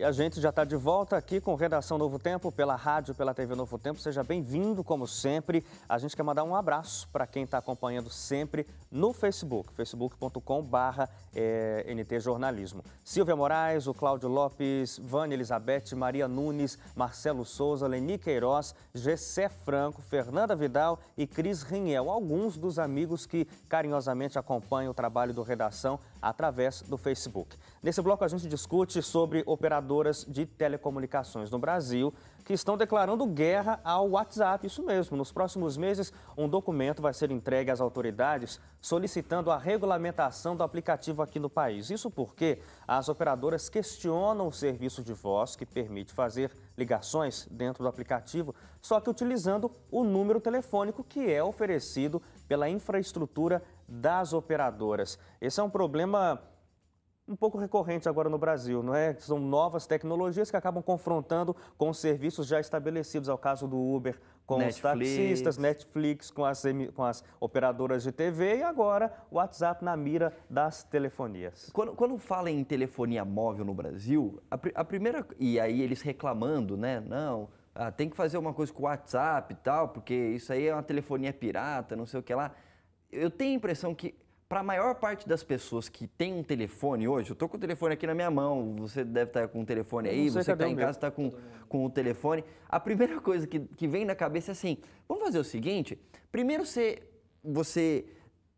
E a gente já está de volta aqui com Redação Novo Tempo, pela rádio, pela TV Novo Tempo. Seja bem-vindo, como sempre. A gente quer mandar um abraço para quem está acompanhando sempre no Facebook, facebook.com.br eh, ntjornalismo. Silvia Moraes, o Cláudio Lopes, Vânia Elizabeth, Maria Nunes, Marcelo Souza, Leni Queiroz, Gessé Franco, Fernanda Vidal e Cris Rinhel. Alguns dos amigos que carinhosamente acompanham o trabalho do Redação através do Facebook. Nesse bloco, a gente discute sobre operadoras de telecomunicações no Brasil que estão declarando guerra ao WhatsApp. Isso mesmo, nos próximos meses, um documento vai ser entregue às autoridades solicitando a regulamentação do aplicativo aqui no país. Isso porque as operadoras questionam o serviço de voz que permite fazer ligações dentro do aplicativo, só que utilizando o número telefônico que é oferecido pela infraestrutura das operadoras. Esse é um problema um pouco recorrente agora no Brasil, não é? São novas tecnologias que acabam confrontando com os serviços já estabelecidos, ao é caso do Uber com Netflix. os taxistas, Netflix com as, com as operadoras de TV e agora o WhatsApp na mira das telefonias. Quando, quando fala em telefonia móvel no Brasil, a, a primeira. E aí eles reclamando, né? Não, ah, tem que fazer uma coisa com o WhatsApp e tal, porque isso aí é uma telefonia pirata, não sei o que lá eu tenho a impressão que para a maior parte das pessoas que tem um telefone hoje, eu tô com o telefone aqui na minha mão, você deve estar tá com o telefone aí, você que está em casa está com, com o telefone. A primeira coisa que, que vem na cabeça é assim: vamos fazer o seguinte, primeiro você, você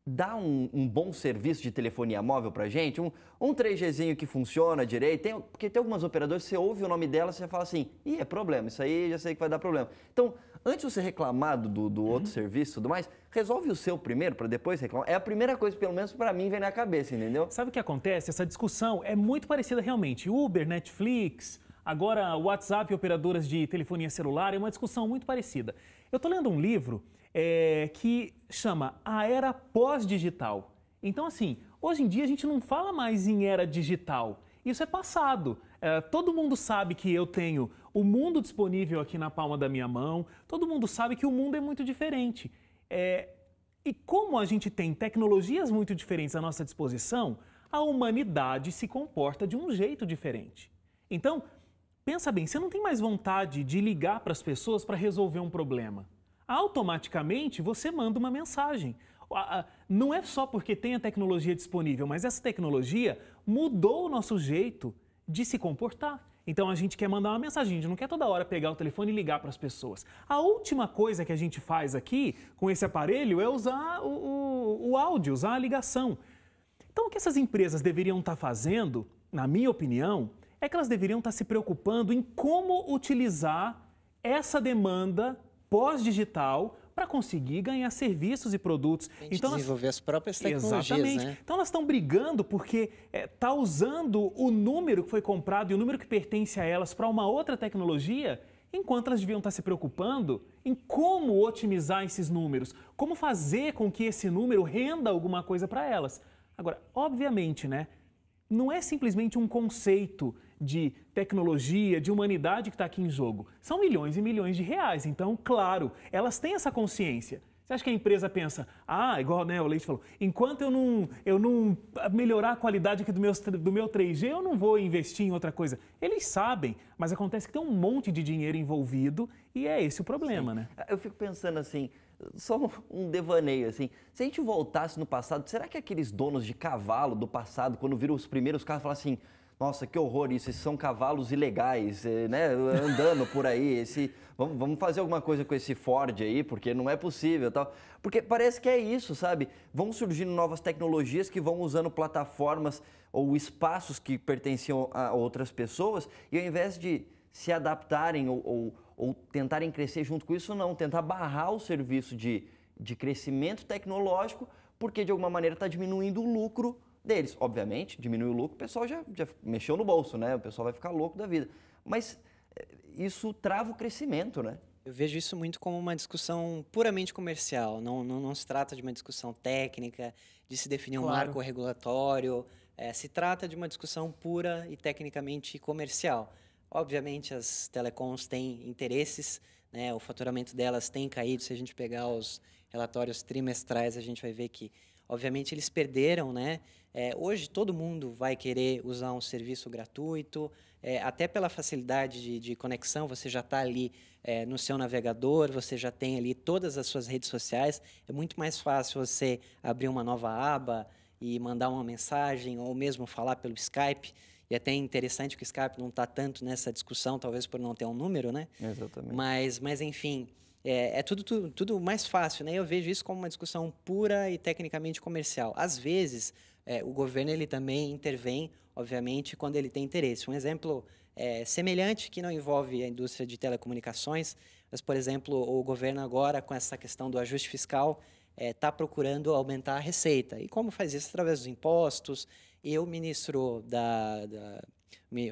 dá um, um bom serviço de telefonia móvel para gente, um, um 3Gzinho que funciona direito, tem, porque tem algumas operadoras, você ouve o nome dela, você fala assim, ih, é problema, isso aí já sei que vai dar problema. Então, Antes de você reclamar do, do uhum. outro serviço e tudo mais, resolve o seu primeiro para depois reclamar. É a primeira coisa, pelo menos para mim, vem na cabeça, entendeu? Sabe o que acontece? Essa discussão é muito parecida realmente. Uber, Netflix, agora WhatsApp e operadoras de telefonia celular, é uma discussão muito parecida. Eu estou lendo um livro é, que chama A Era Pós-Digital. Então, assim, hoje em dia a gente não fala mais em era digital. Isso é passado. É, todo mundo sabe que eu tenho o mundo disponível aqui na palma da minha mão. Todo mundo sabe que o mundo é muito diferente. É... E como a gente tem tecnologias muito diferentes à nossa disposição, a humanidade se comporta de um jeito diferente. Então, pensa bem, você não tem mais vontade de ligar para as pessoas para resolver um problema. Automaticamente você manda uma mensagem. Não é só porque tem a tecnologia disponível, mas essa tecnologia mudou o nosso jeito de se comportar. Então a gente quer mandar uma mensagem, a gente não quer toda hora pegar o telefone e ligar para as pessoas. A última coisa que a gente faz aqui com esse aparelho é usar o, o, o áudio, usar a ligação. Então o que essas empresas deveriam estar tá fazendo, na minha opinião, é que elas deveriam estar tá se preocupando em como utilizar essa demanda pós-digital para conseguir ganhar serviços e produtos. Tem então, desenvolver as próprias tecnologias. Exatamente. Né? Então elas estão brigando porque está é, tá usando o número que foi comprado e o número que pertence a elas para uma outra tecnologia enquanto elas deviam estar tá se preocupando em como otimizar esses números, como fazer com que esse número renda alguma coisa para elas. Agora, obviamente, né? Não é simplesmente um conceito de tecnologia, de humanidade que está aqui em jogo. São milhões e milhões de reais. Então, claro, elas têm essa consciência. Você acha que a empresa pensa, ah, igual né, o Leite falou, enquanto eu não, eu não melhorar a qualidade aqui do meu, do meu 3G, eu não vou investir em outra coisa. Eles sabem, mas acontece que tem um monte de dinheiro envolvido e é esse o problema, Sim. né? Ah, eu fico pensando assim, só um devaneio assim. Se a gente voltasse no passado, será que aqueles donos de cavalo do passado, quando viram os primeiros carros, falaram assim nossa, que horror isso, esses são cavalos ilegais, eh, né? Andando por aí, esse, vamos, vamos fazer alguma coisa com esse Ford aí, porque não é possível tal. Porque parece que é isso, sabe? Vão surgindo novas tecnologias que vão usando plataformas ou espaços que pertenciam a outras pessoas, e ao invés de se adaptarem ou, ou, ou tentarem crescer junto com isso, não, tentar barrar o serviço de, de crescimento tecnológico, porque de alguma maneira está diminuindo o lucro deles. Obviamente, diminui o lucro, o pessoal já, já mexeu no bolso, né? O pessoal vai ficar louco da vida. Mas eh, isso trava o crescimento, né? Eu vejo isso muito como uma discussão puramente comercial. Não, não, não se trata de uma discussão técnica, de se definir claro. um marco regulatório. É, se trata de uma discussão pura e tecnicamente comercial. Obviamente, as telecoms têm interesses, né? o faturamento delas tem caído. Se a gente pegar os relatórios trimestrais, a gente vai ver que, obviamente, eles perderam né? É, hoje todo mundo vai querer usar um serviço gratuito, é, até pela facilidade de, de conexão, você já está ali é, no seu navegador, você já tem ali todas as suas redes sociais. É muito mais fácil você abrir uma nova aba e mandar uma mensagem, ou mesmo falar pelo Skype. E é até é interessante que o Skype não está tanto nessa discussão, talvez por não ter um número, né? Exatamente. Mas, mas enfim, é, é tudo, tudo, tudo mais fácil, né? Eu vejo isso como uma discussão pura e tecnicamente comercial. Às vezes, é, o governo ele também intervém, obviamente, quando ele tem interesse. Um exemplo é, semelhante que não envolve a indústria de telecomunicações, mas, por exemplo, o governo agora, com essa questão do ajuste fiscal, está é, tá procurando aumentar a receita. E como faz isso? Através dos impostos. E o ministro, da, da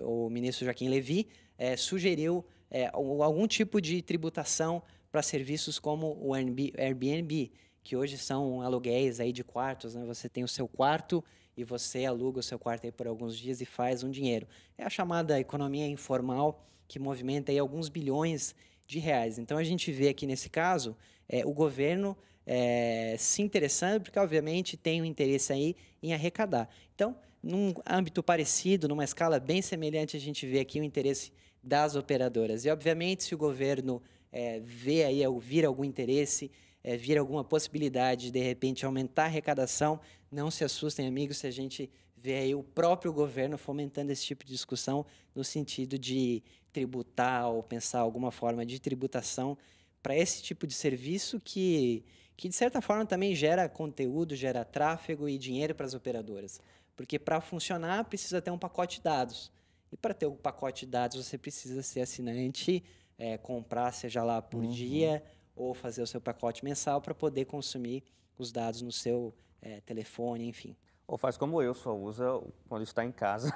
o ministro Joaquim Levy é, sugeriu é, algum tipo de tributação para serviços como o Airbnb que hoje são aluguéis aí de quartos, né? Você tem o seu quarto e você aluga o seu quarto aí por alguns dias e faz um dinheiro. É a chamada economia informal que movimenta aí alguns bilhões de reais. Então a gente vê aqui nesse caso é, o governo é, se interessando, porque obviamente tem um interesse aí em arrecadar. Então, num âmbito parecido, numa escala bem semelhante, a gente vê aqui o interesse das operadoras. E obviamente, se o governo é, vê aí, vir algum interesse é, vir alguma possibilidade de, de repente, aumentar a arrecadação, não se assustem, amigos, se a gente vê aí o próprio governo fomentando esse tipo de discussão no sentido de tributar ou pensar alguma forma de tributação para esse tipo de serviço que, que, de certa forma, também gera conteúdo, gera tráfego e dinheiro para as operadoras. Porque para funcionar, precisa ter um pacote de dados. E para ter o um pacote de dados, você precisa ser assinante, é, comprar, seja lá por uhum. dia ou fazer o seu pacote mensal para poder consumir os dados no seu é, telefone, enfim. Ou faz como eu, só usa quando está em casa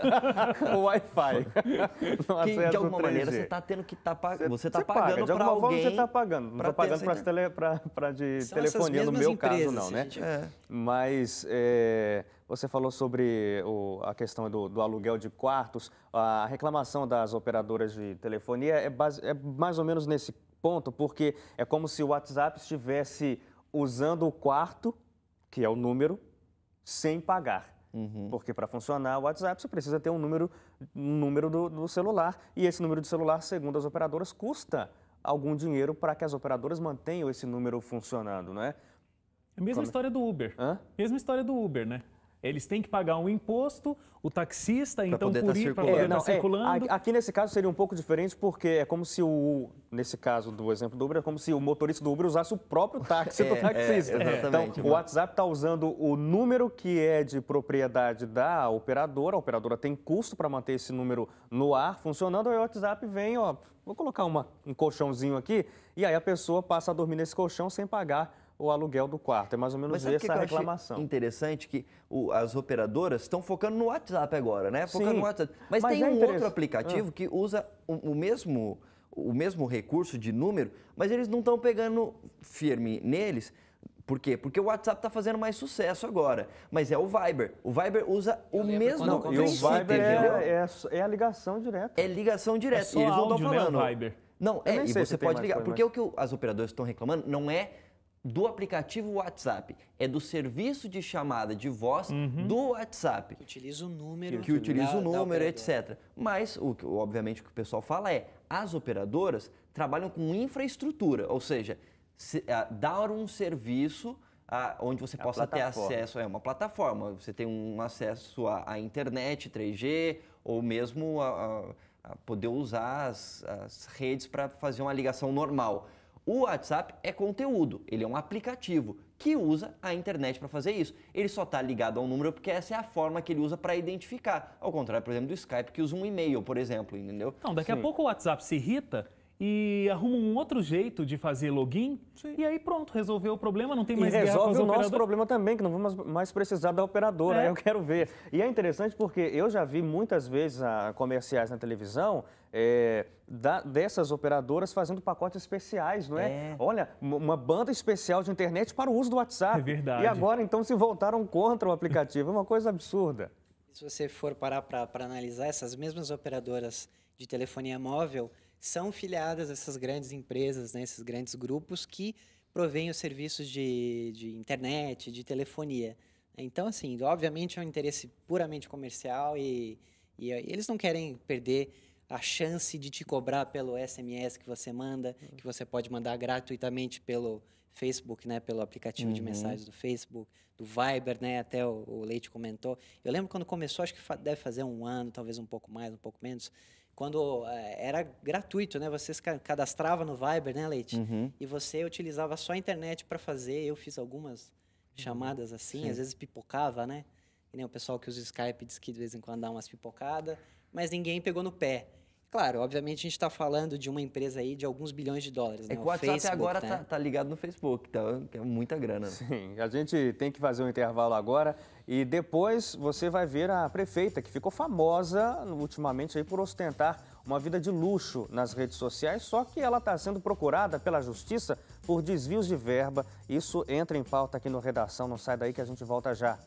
o Wi-Fi. Que, de alguma 3G. maneira você está tendo que tá, tá pagando. você está pagando para alguém. Forma, você está pagando. Não estou pagando para tele, de São telefonia, no meu empresas, caso não, né? Gente... É. Mas é, você falou sobre o, a questão do, do, aluguel de quartos. A reclamação das operadoras de telefonia é, base, é mais ou menos nesse ponto, porque é como se o WhatsApp estivesse usando o quarto, que é o número, sem pagar. Uhum. Porque para funcionar o WhatsApp, você precisa ter um número, um número do, do celular. E esse número do celular, segundo as operadoras, custa algum dinheiro para que as operadoras mantenham esse número funcionando, não né? é? A mesma Como... É? história do Uber. Hã? Mesma história do Uber, né? Eles têm que pagar um imposto, o taxista, pra então, poder por tá ir, para poder estar tá é, circulando. É, aqui nesse caso seria um pouco diferente, porque é como se o. Nesse caso do exemplo do Uber, é como se o motorista do Uber usasse o próprio táxi do é, taxista. É, então, o WhatsApp está usando o número que é de propriedade da operadora, a operadora tem custo para manter esse número no ar funcionando, aí o WhatsApp vem, ó, vou colocar uma, um colchãozinho aqui, e aí a pessoa passa a dormir nesse colchão sem pagar o aluguel do quarto. É mais ou menos essa que reclamação. interessante que o, as operadoras estão focando no WhatsApp agora, né? Focando Sim, no WhatsApp. Mas, mas tem é um outro aplicativo ah. que usa o, o mesmo o mesmo recurso de número, mas eles não estão pegando firme neles. Por quê? Porque o WhatsApp está fazendo mais sucesso agora. Mas é o Viber. O Viber usa o mesmo não, E o Viber é, é, é, a ligação direta. É ligação é direta. É eles não estão né, falando. Né, Viber. Não, é, e você pode ligar. Porque mais. o que as operadoras estão reclamando não é do aplicativo WhatsApp, é do serviço de chamada de voz uhum. do WhatsApp. Que utiliza o número. Que utiliza da, o número, etc. Mas, o, obviamente, o que o pessoal fala é, as operadoras trabalham com infraestrutura, ou seja, se, uh, dar um serviço onde você é possa ter acesso a é uma plataforma. Você tem um acesso à, internet 3G ou mesmo a, a, a poder usar as, as redes para fazer uma ligação normal. O WhatsApp é conteúdo, ele é um aplicativo que usa a internet para fazer isso. Ele só está ligado a um número porque essa é a forma que ele usa para identificar. Ao contrário, por exemplo, do Skype, que usa um e-mail, por exemplo, entendeu? Então, daqui Sim. a pouco o WhatsApp se irrita e arruma um outro jeito de fazer login Sim. e aí pronto, resolveu o problema, não tem mais e resolve o nosso problema também, que não vamos mais precisar da operadora, é. eu quero ver. E é interessante porque eu já vi muitas vezes a, comerciais na televisão é, da, dessas operadoras fazendo pacotes especiais, não é? é. Olha, uma banda especial de internet para o uso do WhatsApp. É verdade. E agora então se voltaram contra o aplicativo, é uma coisa absurda. Se você for parar para analisar essas mesmas operadoras de telefonia móvel, são filiadas a essas grandes empresas, né, esses grandes grupos que provêm os serviços de, de internet, de telefonia. Então, assim, obviamente é um interesse puramente comercial e, e eh, eles não querem perder a chance de te cobrar pelo SMS que você manda, uhum. que você pode mandar gratuitamente pelo Facebook, né, pelo aplicativo uhum. de mensagens do Facebook, do Viber, né, até o, o Leite comentou. Eu lembro quando começou, acho que fa deve fazer um ano, talvez um pouco mais, um pouco menos, quando eh, era gratuito, né? Você se cadastrava no Viber, né, Leite? Uhum. E você utilizava só a internet para fazer. Eu fiz algumas chamadas assim, Sim. às vezes pipocava, né? E, O pessoal que usa o Skype diz que de vez em quando dá umas pipocadas, mas ninguém pegou no pé. Claro, obviamente a gente está falando de uma empresa aí de alguns bilhões de dólares. É né? que o WhatsApp Facebook, agora está né? Tá, tá ligado no Facebook, tá, é muita grana. Né? Sim, a gente tem que fazer um intervalo agora e depois você vai ver a prefeita que ficou famosa ultimamente aí por ostentar uma vida de luxo nas redes sociais, só que ela está sendo procurada pela justiça por desvios de verba. Isso entra em pauta aqui no Redação, não sai daí que a gente volta já.